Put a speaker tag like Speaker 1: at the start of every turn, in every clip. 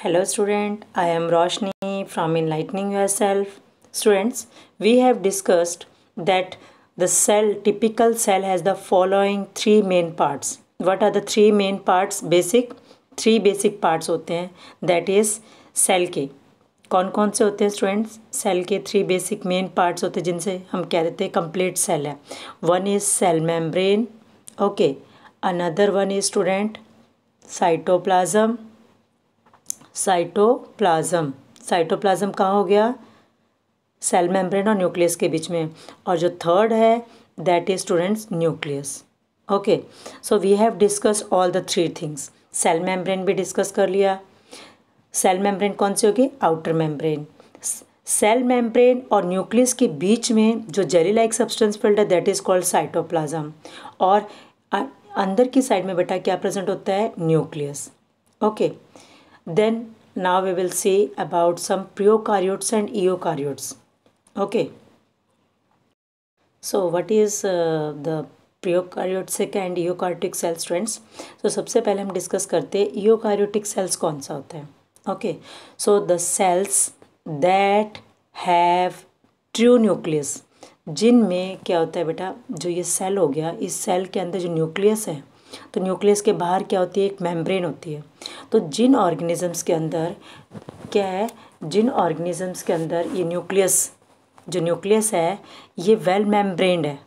Speaker 1: Hello student, I am Roshni from Enlightening Yourself. Students, we have discussed that the cell, typical cell has the following three main parts. What are the three main parts? Basic, three basic parts होते हैं that is cell के कौन कौन से होते हैं students cell के three basic main parts होते हैं जिनसे हम कह देते हैं कंप्लीट सेल है one is cell membrane okay another one is student cytoplasm cytoplasm cytoplasm कहाँ हो गया सेल मेम्ब्रेन और न्यूक्लियस के बीच में और जो थर्ड है that is students nucleus okay so we have discuss all the three things cell membrane भी डिस्कस कर लिया सेल मेम्ब्रेन कौन सी होगी आउटर मेम्ब्रेन सेल मेम्ब्रेन और न्यूक्लियस के बीच में जो जेली लाइक सब्सटेंस फिल्ड है दैट इज कॉल्ड साइटोप्लाज्म और अंदर की साइड में बेटा क्या प्रेजेंट होता है nucleus okay okay. Then now we will see about some prokaryotes and eukaryotes. Okay. So what is uh, the prokaryotic and eukaryotic cells trends तो सबसे पहले हम डिस्कस करते हैं यूकार्योटिक सेल्स कौन सा होता है okay so the cells that have true nucleus जिन में क्या होता है बेटा जो ये सेल हो गया इस सेल के अंदर जो न्यूक्लियस है तो न्यूक्लियस के बाहर क्या होती है एक मेम्ब्रेन होती है तो जिन ऑर्गेनिज़म्स के अंदर क्या है जिन ऑर्गेनिज़म्स के अंदर ये न्यूक्लियस जो न्यूक्लियस है ये वेल मेम्ब्रेंड है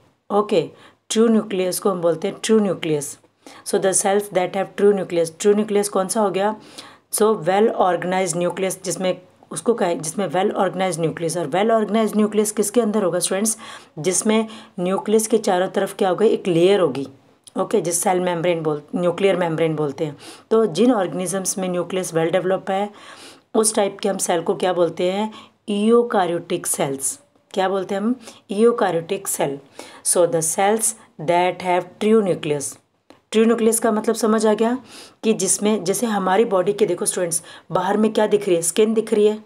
Speaker 1: ओके ट्रू न्यूक्लियस को हम बोलते हैं true nucleus so the cells that have true nucleus true nucleus कौन सा हो गया सो वेल ऑर्गेनाइज न्यूक्लियस जिसमें उसको कहे जिसमें वेल ऑर्गेनाइज न्यूक्लियस और वेल ऑर्गेनाइज न्यूक्लियस किसके अंदर होगा स्टूडेंट्स जिसमें न्यूक्लियस के चारों तरफ क्या होगा एक लेयर होगी ओके जिस सेल मेम्ब्रेन बोल न्यूक्लियर मेम्ब्रेन बोलते हैं तो जिन ऑर्गेनिजम्स में न्यूक्लियस वेल डेवलप है उस टाइप के हम सेल को क्या बोलते हैं ईओकार्योटिक सेल्स क्या बोलते हैं हम eukaryotic cell so the cells that have true nucleus true nucleus का मतलब समझ आ गया कि जिसमें जैसे हमारी बॉडी के देखो स्टूडेंट्स बाहर में क्या दिख रही है स्किन दिख रही है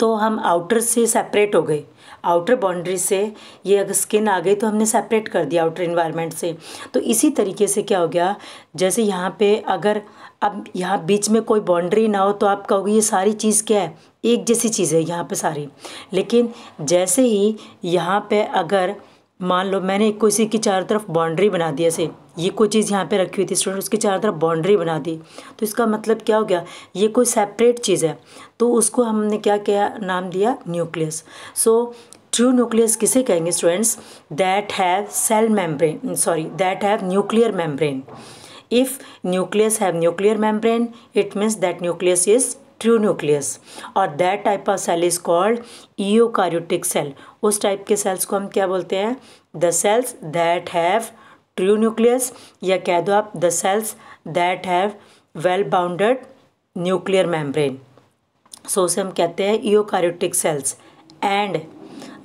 Speaker 1: तो हम आउटर से सेपरेट हो गए आउटर बाउंड्री से ये अगर स्किन आ गई तो हमने सेपरेट कर दिया आउटर इन्वायरमेंट से तो इसी तरीके से क्या हो गया जैसे यहाँ पे अगर अब यहाँ बीच में कोई बाउंड्री ना हो तो आप कहोगे ये सारी चीज़ क्या है एक जैसी चीज़ है यहाँ पे सारी लेकिन जैसे ही यहाँ पे अगर मान लो मैंने कोई सी की चारों तरफ बाउंड्री बना दिया से ये कोई चीज़ यहाँ पे रखी हुई थी स्टूडेंट उसकी चारों तरफ बाउंड्री बना दी तो इसका मतलब क्या हो गया ये कोई सेपरेट चीज़ है तो उसको हमने क्या क्या नाम दिया न्यूक्लियस सो ट्रू न्यूक्लियस किसे कहेंगे students that have cell membrane sorry that have nuclear membrane if nucleus have nuclear membrane it means that nucleus is true nucleus और that type of cell is called eu cell उस टाइप के cells को हम क्या बोलते हैं the cells that have true nucleus या कह दो आप the cells that have well bounded nuclear membrane so उसे हम कहते हैं karyotic cells and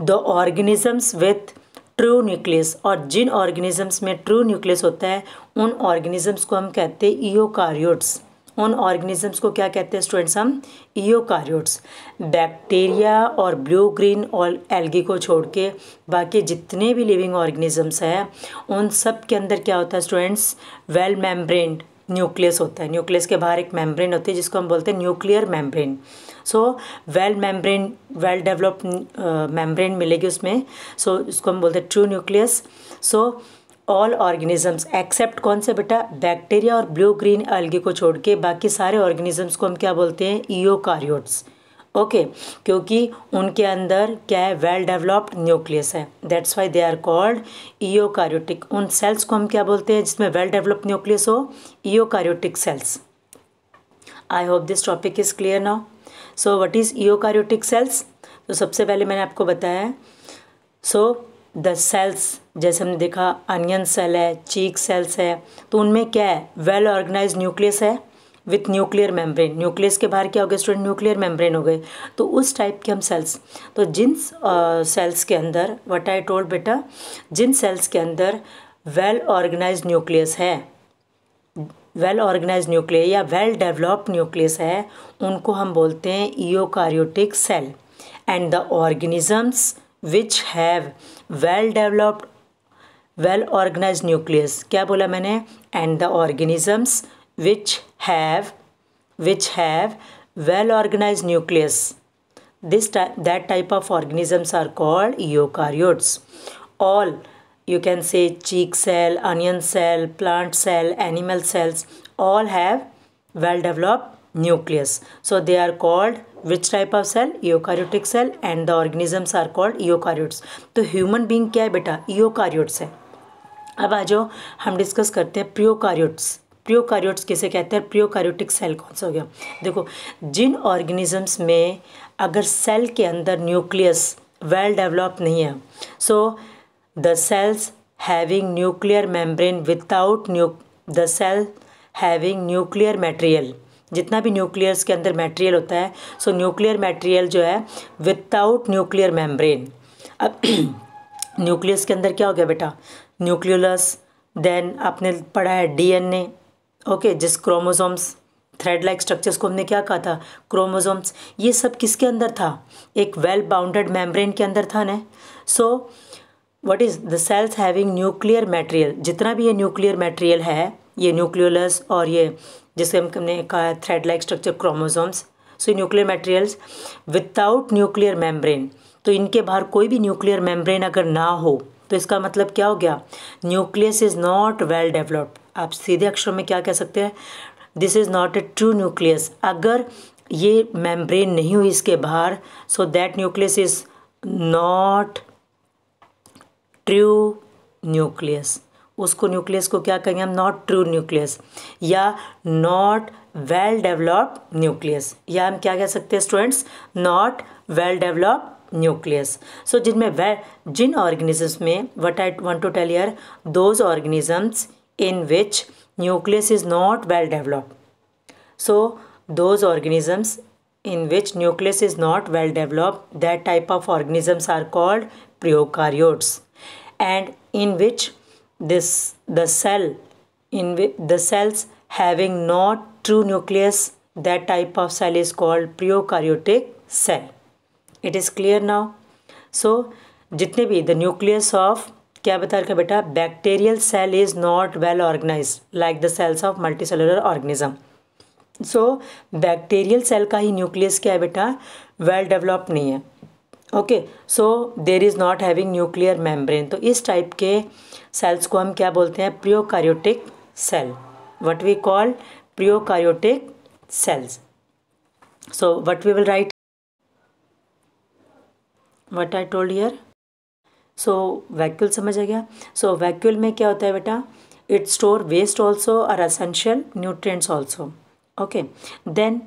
Speaker 1: the organisms with true nucleus और जिन ऑर्गेनिजम्स में ट्रू न्यूक्लियस होता है उन ऑर्गेनिजम्स को हम कहते हैं कार्योट्स उन ऑर्गेनिजम्स को क्या कहते हैं स्टूडेंट्स हम ईओकार्योट्स बैक्टीरिया और ब्लू ग्रीन और एल्गी को छोड़ के बाकी जितने भी लिविंग ऑर्गेनिजम्स हैं उन सब के अंदर क्या होता है स्टूडेंट्स वेल मेम्ब्रेन न्यूक्लियस होता है न्यूक्लियस के बाहर एक मेम्ब्रेन होती है जिसको हम बोलते हैं nuclear membrane so well membrane well developed membrane मिलेगी उसमें सो so, इसको हम बोलते हैं true nucleus so so, all organisms except कौन से बेटा बैक्टीरिया और ब्लू ग्रीन एल्गी को छोड़ के बाकी सारे ऑर्गेनिजम्स को हम क्या बोलते हैं ईओकार्योट्स ओके क्योंकि उनके अंदर क्या है वेल डेवलप्ड न्यूक्लियस है that's why they are called eukaryotic उन सेल्स को हम क्या बोलते हैं जिसमें वेल डेवलप्ड न्यूक्लियस हो karyotic cells I hope this topic is clear now so what is eukaryotic cells तो सबसे पहले मैंने आपको बताया सो so, द सेल्स जैसे हमने देखा अनियन सेल है चीक सेल्स है तो उनमें क्या है वेल ऑर्गेनाइज न्यूक्लियस है विथ न्यूक्लियर मेम्ब्रेन न्यूक्लियस के बाहर क्या हो गया स्टूडेंट न्यूक्लियर मेम्ब्रेन हो गए तो उस टाइप के हम सेल्स तो जिन सेल्स के अंदर वट आई टोल्ड बेटा जिन सेल्स के अंदर वेल ऑर्गेनाइज न्यूक्लियस है वेल ऑर्गेनाइज न्यूक्लियर या वेल डेवलप्ड न्यूक्लियस है उनको हम बोलते हैं karyotic cell and the organisms Which have well-developed, well-organized nucleus. क्या बोला मैंने and the organisms which have, which have well-organized nucleus. this that type of organisms are called eukaryotes all you can say cheek cell onion cell plant cell animal cells all have well developed nucleus so they are called which type of cell eukaryotic cell and the organisms are called eukaryotes तो human being क्या है बेटा ईओकार्योट्स है अब आ जाओ हम discuss करते हैं प्रियोकार्योट्स प्रियोकारियोट्स किसे कहते हैं प्रियोकारियोटिक सेल कौन सा हो गया देखो जिन ऑर्गेनिजम्स में अगर सेल के अंदर न्यूक्लियस वेल डेवलप नहीं है so the cells having nuclear membrane without new the cell having nuclear material जितना भी न्यूक्लियस के अंदर मटेरियल होता है सो न्यूक्लियर मटेरियल जो है विदाउट न्यूक्लियर मेम्ब्रेन अब न्यूक्लियस के अंदर क्या हो गया बेटा न्यूक्लियोलस देन आपने पढ़ा है डीएनए ओके जिस क्रोमोसोम्स थ्रेड लाइक स्ट्रक्चर्स को हमने क्या कहा था क्रोमोसोम्स ये सब किसके अंदर था एक वेल बाउंडेड मेम्ब्रेन के अंदर था ना so what is the cells having nuclear material जितना भी ये न्यूक्लियर मेटेरियल है ये न्यूक्लियोलस और ये जिसके हमने कहा है thread like structure chromosomes so nuclear materials without nuclear membrane तो इनके बाहर कोई भी न्यूक्लियर मेम्ब्रेन अगर ना हो तो इसका मतलब क्या हो गया nucleus is not well developed आप सीधे अक्षरों में क्या कह सकते हैं this is not a true nucleus अगर ये मेम्ब्रेन नहीं हुई इसके बाहर so that nucleus is not true nucleus उसको न्यूक्लियस को क्या कहेंगे हम नॉट ट्रू न्यूक्लियस या नॉट वेल डेवलप्ड न्यूक्लियस या हम क्या कह सकते हैं students not well developed nucleus so जिनमें वे जिन ऑर्गेनिजम्स में what I want to tell your those organisms in which nucleus is not well developed so those organisms in which nucleus is not well developed that type of organisms are called prokaryotes and in which this the cell in the cells having not true nucleus that type of cell is called prokaryotic cell it is clear now so jitne bhi the nucleus of kya bata rakha beta bacterial cell is not well organized like the cells of multicellular organism so bacterial cell ka hi nucleus kya hai well developed nahi hai okay so there is not having nuclear membrane तो इस type के cells को हम क्या बोलते हैं prokaryotic cell what we call prokaryotic cells so what we will write what I told your so vacuole समझ आ गया सो वैक्यूल में क्या होता है बेटा इट्स स्टोर वेस्ट ऑल्सो और essential nutrient also okay then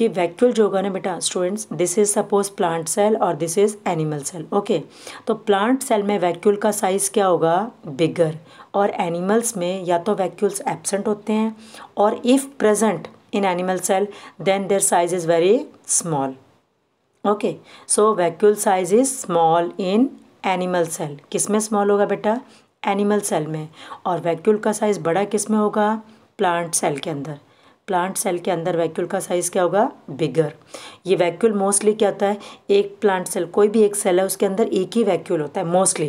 Speaker 1: ये वैक्यूल जो होगा ना बेटा students this is suppose plant cell और this is animal cell okay तो प्लांट सेल में वैक्यूल का साइज़ क्या होगा बिगर और एनिमल्स में या तो वैक्यूल्स एबसेंट होते हैं और if present in animal cell then their size is very small okay so vacuole size is small in animal cell किस में स्मॉल होगा बेटा एनिमल सेल में और वैक्यूल का साइज़ बड़ा किस में होगा प्लांट सेल के अंदर प्लांट सेल के अंदर वैक्यूल का साइज़ क्या होगा बिगर ये वैक्यूल मोस्टली क्या होता है एक प्लांट सेल कोई भी एक सेल है उसके अंदर एक ही वैक्यूल होता है mostly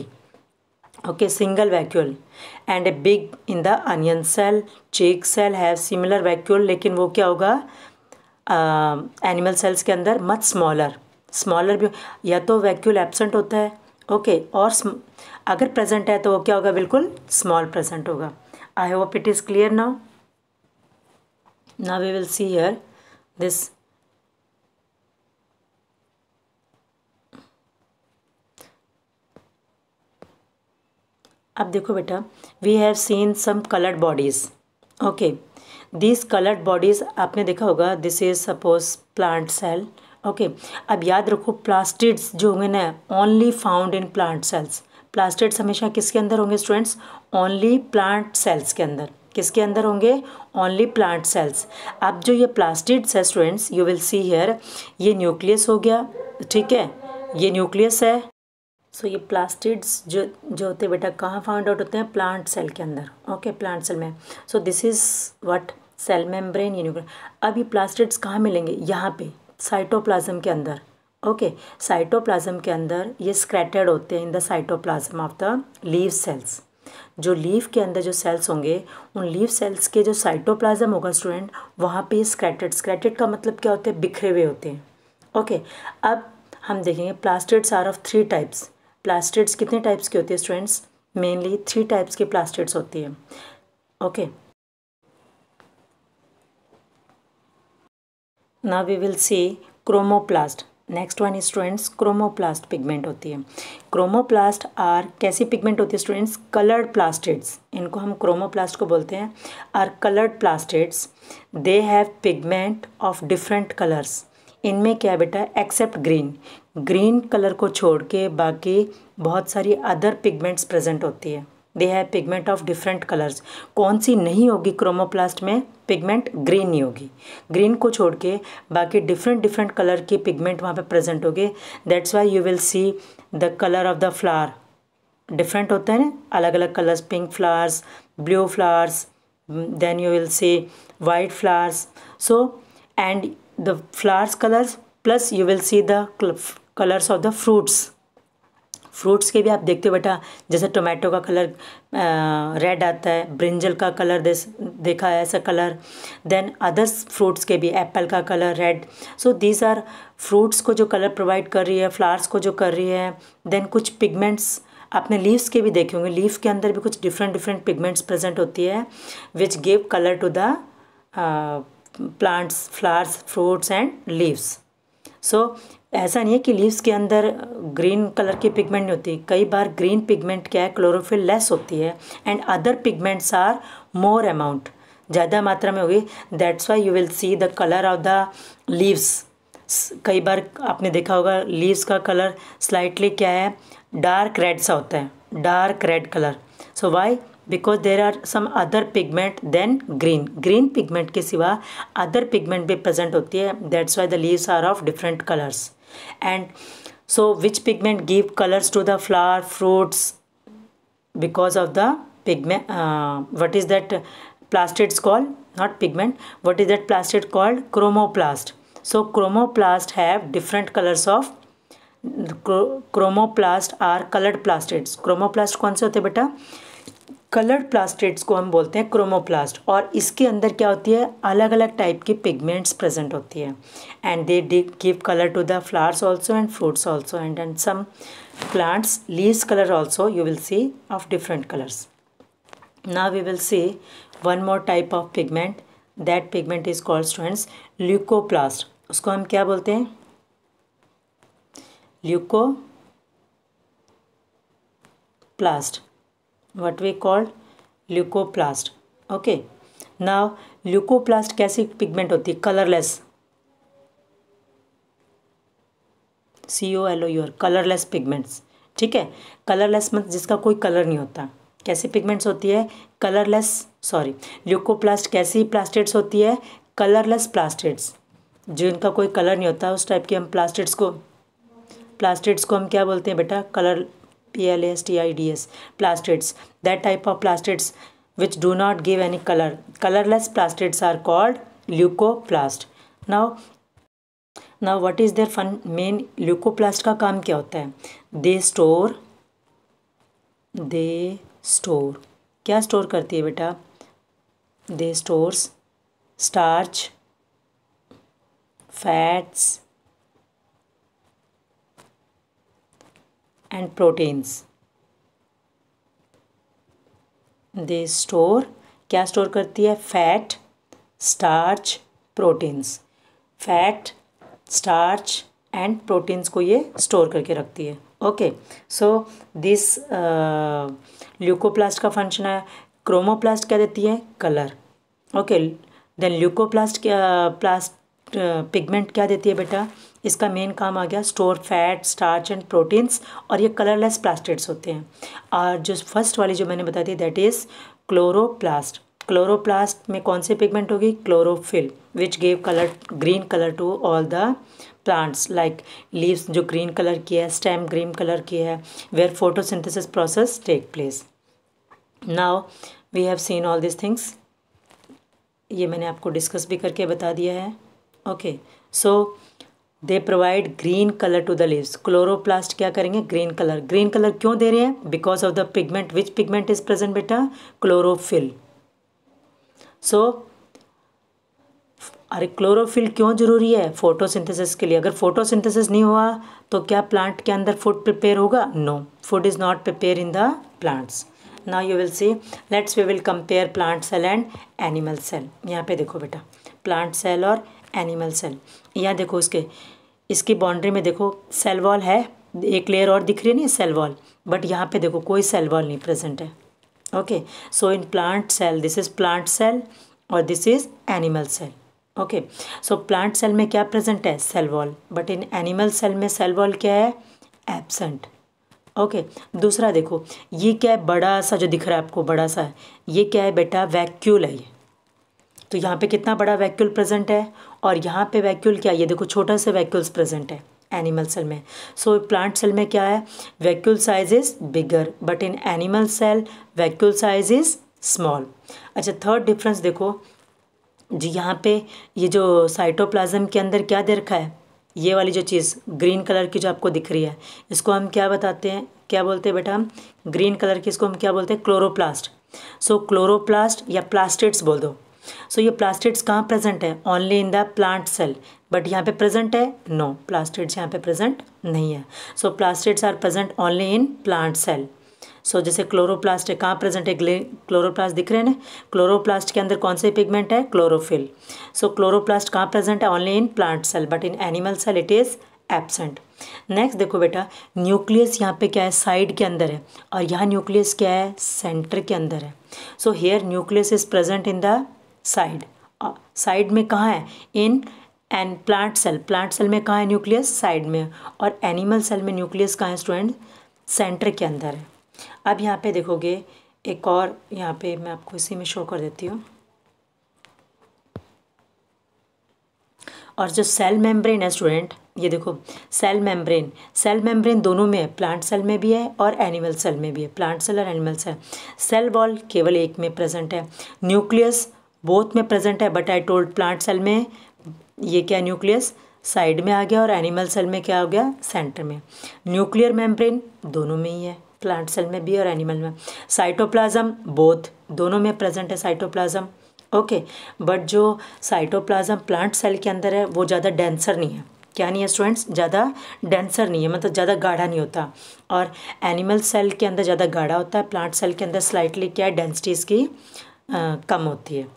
Speaker 1: okay single vacuole and a big in the onion cell cheek cell have similar vacuole लेकिन वो क्या होगा एनिमल uh, सेल्स के अंदर मत स्मॉलर स्मॉलर भी या तो वैक्यूल एबसेंट होता है ओके okay, और अगर प्रेजेंट है तो वो क्या होगा बिल्कुल स्मॉल प्रेजेंट होगा I hope it is clear now now we will see here this अब देखो बेटा we have seen some coloured bodies okay this coloured bodies आपने देखा होगा this is suppose plant cell okay अब याद रखो प्लास्टिड्स जो होंगे ना only found in plant cells plastids हमेशा किसके अंदर होंगे स्टूडेंट्स ओनली प्लांट सेल्स के अंदर किसके अंदर होंगे ओनली प्लांट सेल्स अब जो ये प्लास्टिड्स है students you will see here ये न्यूक्लियस हो गया ठीक है ये न्यूक्लियस है सो so, ये प्लास्टिड्स जो जो होते हैं बेटा कहाँ फाउंड आउट होते हैं प्लांट सेल के अंदर ओके प्लांट सेल में so this is what cell membrane ये न्यूक्लियस अब ये प्लास्टिड्स कहाँ मिलेंगे यहाँ पे साइटोप्लाज्म के अंदर ओके okay, साइटोप्लाज्म के अंदर ये स्क्रैटेड होते हैं in the cytoplasm of the leaf cells जो लीफ के अंदर जो सेल्स होंगे उन लीफ सेल्स के जो साइटोप्लाज्म होगा स्टूडेंट वहाँ पे स्क्रैटेड स्क्रैटेड का मतलब क्या होते हैं बिखरे हुए होते हैं ओके अब हम देखेंगे plastids are of three types plastids कितने टाइप्स के होते हैं स्टूडेंट्स मेनली थ्री टाइप्स के प्लास्टिड्स होती है okay now we will see chromoplast next one students chromoplast pigment होती है क्रोमोप्लास्ट आर कैसी पिगमेंट होती है स्टूडेंट्स कलर्ड प्लास्टिड्स इनको हम क्रोमोप्लास्ट को बोलते हैं are coloured plastids they have pigment of different colours इनमें क्या बेटा एक्सेप्ट ग्रीन ग्रीन कलर को छोड़ के बाकी बहुत सारी अदर पिगमेंट्स प्रेजेंट होती है they have pigment of different colours कौन सी नहीं होगी क्रोमोप्लास्ट में पिगमेंट ग्रीन ही होगी ग्रीन को छोड़ के बाकी डिफरेंट डिफरेंट कलर की पिगमेंट वहाँ पे प्रेजेंट गए that's why you will see the colour of the flower different होते हैं अलग अलग colours pink flowers blue flowers then you will see white flowers so and the flowers colours plus you will see the colours of the fruits fruits के भी आप देखते हो बेटा जैसे टोमेटो का कलर रेड आता है ब्रिंजल का कलर दे, देखा है ऐसा कलर देन अदर्स फ्रूट्स के भी एप्पल का colour red so these are fruits को जो कलर प्रोवाइड कर रही है फ्लावर्स को जो कर रही है देन कुछ पिगमेंट्स आपने लीव्स के भी देखे होंगे लीव के अंदर भी कुछ डिफरेंट डिफरेंट पिगमेंट्स प्रेजेंट होती है which give colour to the plants flowers fruits and leaves सो ऐसा नहीं है कि लीव्स के अंदर ग्रीन कलर की पिगमेंट नहीं होती कई बार ग्रीन पिगमेंट क्या है क्लोरोफिल लेस होती है and other pigments are more amount ज़्यादा मात्रा में होगी that's why you will see the colour of the leaves कई बार आपने देखा होगा लीव्स का कलर स्लाइटली क्या है डार्क रेड सा होता है dark red colour so why because there are some other pigment then green green pigment के सिवा अदर पिगमेंट भी प्रेजेंट होती है that's why the leaves are of different colours and so which pigment give colors to the flower fruits because of the pigment uh, what is that plastids called not pigment what is that plastid called chromoplast so chromoplast have different colors of chromoplast are coloured plastids chromoplast कौन से होते beta uh, coloured प्लास्टेट्स को हम बोलते हैं chromoplast और इसके अंदर क्या होती है अलग अलग टाइप के पिगमेंट्स प्रेजेंट होती है एंड दे डि give colour to the flowers also and fruits also and and some plants leaves colour also you will see of different colours now we will see one more type of pigment that pigment is called students leucoplast उसको हम क्या बोलते हैं leucoplast what we called leucoplast okay ना leucoplast कैसी pigment होती है colourless C O L O U R colourless pigments ठीक है कलरलेस मतलब जिसका कोई कलर नहीं होता कैसी पिगमेंट्स होती है कलरलेस सॉरी ल्यूकोप्लास्ट कैसी प्लास्टिड्स होती है कलरलेस प्लास्टिड्स जिनका कोई कलर नहीं होता उस टाइप के हम प्लास्टिड्स को प्लास्टिड्स को हम क्या बोलते हैं बेटा colour P L S T I D S plastids that type of plastids which do not give any colour colourless plastids are called leucoplast now now what is there फन मेन leucoplast का काम क्या होता है they store they store क्या store करती है बेटा they stores starch fats and proteins. They store क्या स्टोर करती है fat starch proteins fat starch and proteins को ये स्टोर करके रखती है ओके सो दिस ल्यूकोप्लास्ट का फंक्शन है क्रोमोप्लास्ट क्या देती है colour okay then leucoplast plast pigment uh, क्या देती है बेटा इसका मेन काम आ गया store fat starch and proteins और ये कलरलेस प्लास्टिड्स होते हैं और जो फर्स्ट वाली जो मैंने बताई थी दैट इज़ क्लोरोप्लास्ट क्लोरोप्लास्ट में कौन से पिगमेंट होगी chlorophyll which gave colour green colour to all the plants like leaves जो ग्रीन कलर की है स्टेम ग्रीन कलर की है where photosynthesis process take place now we have seen all this things ये मैंने आपको डिस्कस भी करके बता दिया है okay so they provide green colour to the leaves chloroplast क्या करेंगे ग्रीन कलर ग्रीन कलर क्यों दे रहे हैं because of the pigment which pigment is present बेटा क्लोरोफिल सो अरे क्लोरोफिल क्यों जरूरी है फोटोसिंथेसिस के लिए अगर फोटोसिंथेसिस नहीं हुआ तो क्या प्लांट के अंदर फूड प्रिपेयर होगा no food is not prepare in the plants ना you will see let's we will compare plant cell and animal cell यहाँ पे देखो बेटा प्लांट सेल और एनिमल सेल यहाँ देखो उसके इसकी बाउंड्री में देखो सेल वॉल है एक लेयर और दिख रही है नहीं सेल वॉल बट यहाँ पे देखो कोई सेल वॉल नहीं प्रेजेंट है okay so in plant cell this is plant cell और this is animal cell okay so plant cell में क्या प्रेजेंट है cell wall but in animal cell में सेल वॉल क्या है एबसेंट ओके okay. दूसरा देखो ये क्या है बड़ा सा जो दिख रहा है आपको बड़ा सा है ये क्या है बेटा वैक्यूल है ये तो यहाँ पे कितना बड़ा वैक्यूल प्रेजेंट है और यहाँ पे वैक्यूल क्या ये देखो छोटा सा वैक्यूल्स प्रेजेंट है एनिमल सेल में सो प्लांट सेल में क्या है vacuole size is bigger but in animal cell vacuole size is small अच्छा थर्ड डिफरेंस देखो जी यहाँ पे ये जो साइटोप्लाज्म के अंदर क्या दे रखा है ये वाली जो चीज़ ग्रीन कलर की जो आपको दिख रही है इसको हम क्या बताते हैं क्या बोलते हैं बेटा हम ग्रीन कलर की इसको हम क्या बोलते हैं क्लोरोप्लास्ट सो so, क्लोरोप्लास्ट या प्लास्टिड्स बोल दो सो ये प्लास्टिड्स कहाँ प्रेजेंट है only in the plant cell but यहाँ पे प्रेजेंट है नो प्लास्टिड्स यहाँ पे प्रेजेंट नहीं है so plastids are present only in plant cell so जैसे क्लोरोप्लास्ट है कहाँ प्रेजेंट है क्लोरोप्लास्ट दिख रहे हैं क्लोरोप्लास्ट के अंदर कौन से पिगमेंट है क्लोरोफिल सो क्लोरोप्लास्ट कहाँ प्रेजेंट है only in plant cell but in animal cell it is absent next देखो बेटा न्यूक्लियस यहाँ पे क्या है साइड के अंदर है और यहाँ न्यूक्लियस क्या है सेंटर के अंदर है so here nucleus is present in the side side में कहाँ है in and plant cell plant cell में कहाँ है न्यूक्लियस साइड में और एनिमल सेल में न्यूक्लियस कहाँ है स्टूडेंट सेंटर के अंदर है अब यहाँ पे देखोगे एक और यहाँ पे मैं आपको इसी में शो कर देती हूँ और जो सेल मेम्ब्रेन है स्टूडेंट ये देखो सेल मेम्ब्रेन सेल मेम्ब्रेन दोनों में है प्लांट सेल में भी है और एनिमल सेल में भी है प्लांट सेल और एनिमल सेल सेल वॉल केवल एक में प्रेजेंट है न्यूक्लियस बोथ में प्रेजेंट है but I told plant cell में ये क्या न्यूक्लियस साइड में आ गया और एनिमल सेल में क्या हो गया सेंटर में न्यूक्लियर मेम्ब्रेन दोनों में ही है प्लांट सेल में भी और एनिमल में साइटोप्लाज्म बोथ दोनों में प्रेजेंट है साइटोप्लाज्म ओके बट जो साइटोप्लाज्म प्लांट सेल के अंदर है वो ज़्यादा डेंसर नहीं है क्या नहीं है स्टूडेंट्स ज़्यादा डेंसर नहीं है मतलब ज़्यादा गाढ़ा नहीं होता और एनिमल सेल के अंदर ज़्यादा गाढ़ा होता है प्लांट सेल के अंदर स्लाइटली क्या है डेंसिटी की आ, कम होती है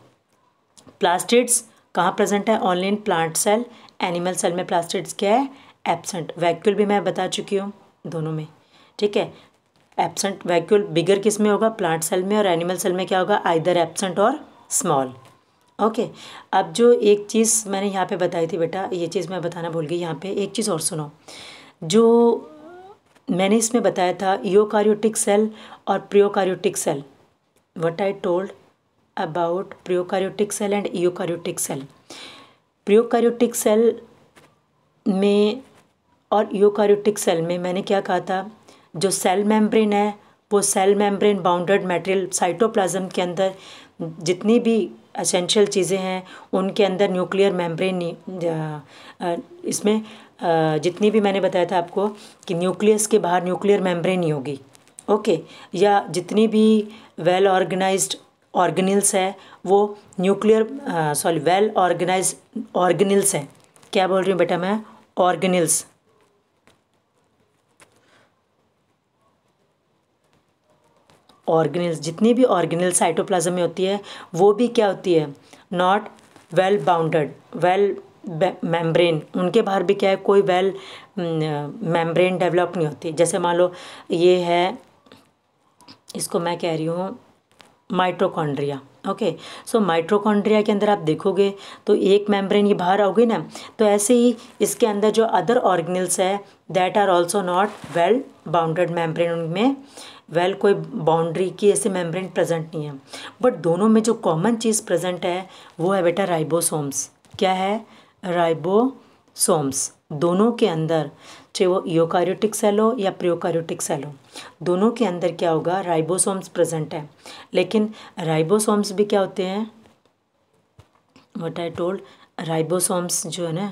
Speaker 1: प्लास्टिड्स कहाँ प्रेजेंट है only in plant cell animal cell में प्लास्टिड्स क्या है एबसेंट वैक्यूल भी मैं बता चुकी हूँ दोनों में ठीक है एबसेंट वैक्यूल बिगर किस में होगा प्लांट सेल में और एनिमल सेल में क्या होगा आइदर एबसेंट और स्मॉल ओके okay. अब जो एक चीज़ मैंने यहाँ पे बताई थी बेटा ये चीज़ मैं बताना भूल गई यहाँ पे एक चीज़ और सुनो जो मैंने इसमें बताया था यूकारियोटिक सेल और prokaryotic cell what I told about prokaryotic cell and eukaryotic cell prokaryotic cell में और यूकार्योटिक सेल में मैंने क्या कहा था जो सेल मेम्ब्रेन है वो cell membrane bounded material cytoplasm के अंदर जितनी भी असेंशियल चीज़ें हैं उनके अंदर न्यूक्लियर मेम्ब्रेन इसमें जितनी भी मैंने बताया था आपको कि न्यूक्लियस के बाहर न्यूक्लियर मेम्ब्रेन ही होगी ओके या जितनी भी वेल ऑर्गेनाइज्ड ऑर्गेनिल्स है वो nuclear sorry well organise organelles हैं क्या बोल रही हूँ बेटा मैं ऑर्गेनिल्स ऑर्गेनिल्स जितनी भी ऑर्गेनिल साइटोप्लाज्म में होती है वो भी क्या होती है not well bounded well membrane उनके बाहर भी क्या है कोई वेल मेम्ब्रेन डेवलप नहीं होती जैसे मान लो ये है इसको मैं कह रही हूँ माइट्रोकॉन्ड्रिया ओके सो माइट्रोकॉन्ड्रिया के अंदर आप देखोगे तो एक मेम्ब्रेन ये बाहर आओगे ना तो ऐसे ही इसके अंदर जो अदर ऑर्गेनल्स है that are also not well bounded membrane उनमें वेल well, कोई बाउंड्री की ऐसे मेम्ब्रेन प्रेजेंट नहीं है बट दोनों में जो कॉमन चीज़ प्रेजेंट है वो है बेटा राइबोसोम्स क्या है राइबोसोम्स दोनों के अंदर चाहे वो ईओकार्योटिक सेल हो या प्रियोकार्योटिक सेल हो दोनों के अंदर क्या होगा राइबोसोम्स प्रेजेंट है लेकिन राइबोसोम्स भी क्या होते हैं वट आई टोल्ड राइबोसोम्स जो है ना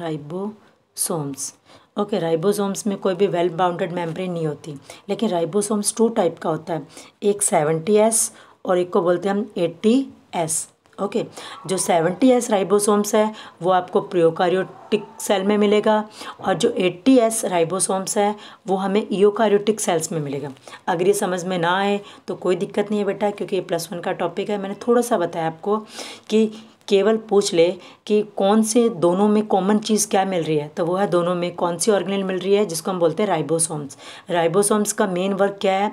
Speaker 1: राइबोसोम्स ओके okay, राइबोसोम्स में कोई भी वेल बाउंडेड मेम्ब्रेन नहीं होती लेकिन राइबोसोम्स टू टाइप का होता है एक सेवेंटी एस और एक को बोलते हैं हम एट्टी एस ओके जो सेवेंटी एस राइबोसोम्स है वो आपको प्रियोकारियोटिक सेल में मिलेगा और जो एट्टी एस राइबोसोम्स है वो हमें ईओकार्योटिक सेल्स में मिलेगा अगर ये समझ में ना आए तो कोई दिक्कत नहीं है बेटा क्योंकि ये प्लस वन का टॉपिक है मैंने थोड़ा सा बताया आपको कि केवल पूछ ले कि कौन से दोनों में कॉमन चीज़ क्या मिल रही है तो वो है दोनों में कौन सी ऑर्गेनल मिल रही है जिसको हम बोलते हैं राइबोसोम्स राइबोसोम्स का मेन वर्क क्या है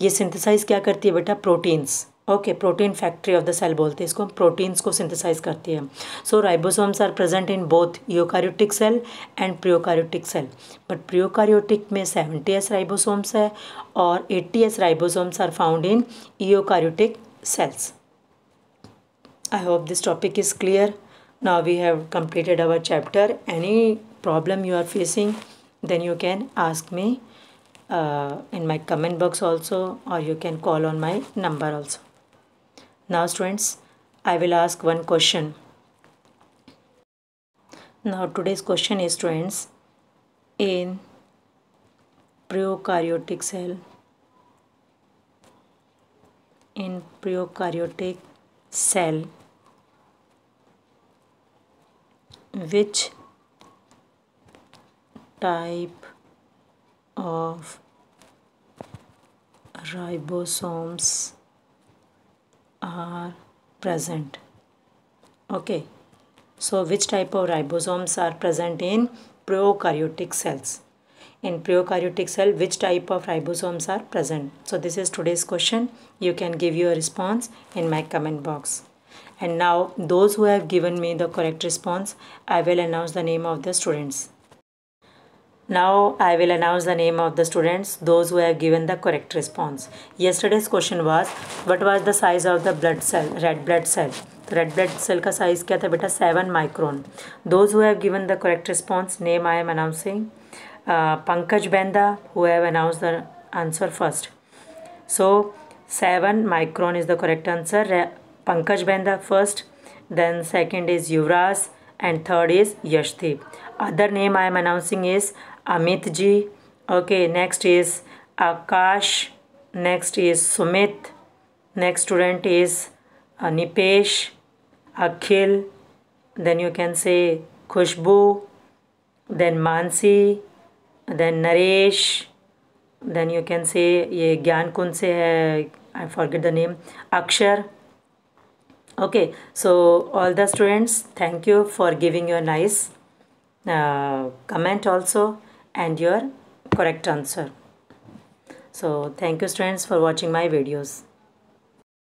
Speaker 1: ये सिंथेसाइज क्या करती है बेटा proteins okay protein factory of the cell बोलते हैं इसको हम प्रोटीन्स को सिंथेसाइज करती है so ribosomes are present in both eukaryotic cell and prokaryotic cell but prokaryotic में सेवेंटी एस राइबोसोम्स है और eighty S ribosomes are found in eukaryotic cells I hope this topic is clear now we have completed our chapter any problem you are facing then you can ask me in my comment box also और you can call on my number also Now students, I will ask one question. Now today's question is students, in prokaryotic cell, in prokaryotic cell, which type of ribosomes are present okay so which type of ribosomes are present in prokaryotic cells in prokaryotic cell which type of ribosomes are present so this is today's question you can give your response in my comment box and now those who have given me the correct response i will announce the name of the students now I will announce the name of the students, those who have given the correct response. Yesterday's question was, what was the size of the blood cell, red blood cell? The red blood cell ka size kya tha beta? 7 micron. Those who have given the correct response, name I am announcing. Uh, Pankaj Benda, who have announced the answer first. So 7 micron is the correct answer. Pankaj Benda first, then second is Yuvraj, and third is Yashthi. Other name I am announcing is Amit ji okay next is Akash next is Sumit next student is Nipesh Akhil then you can say Khushbu then Mansi then Naresh then you can say ये ज्ञान कुंज से है I forget the name Akshar okay so all the students thank you for giving your nice comment also and your correct answer. So thank you students for watching my videos.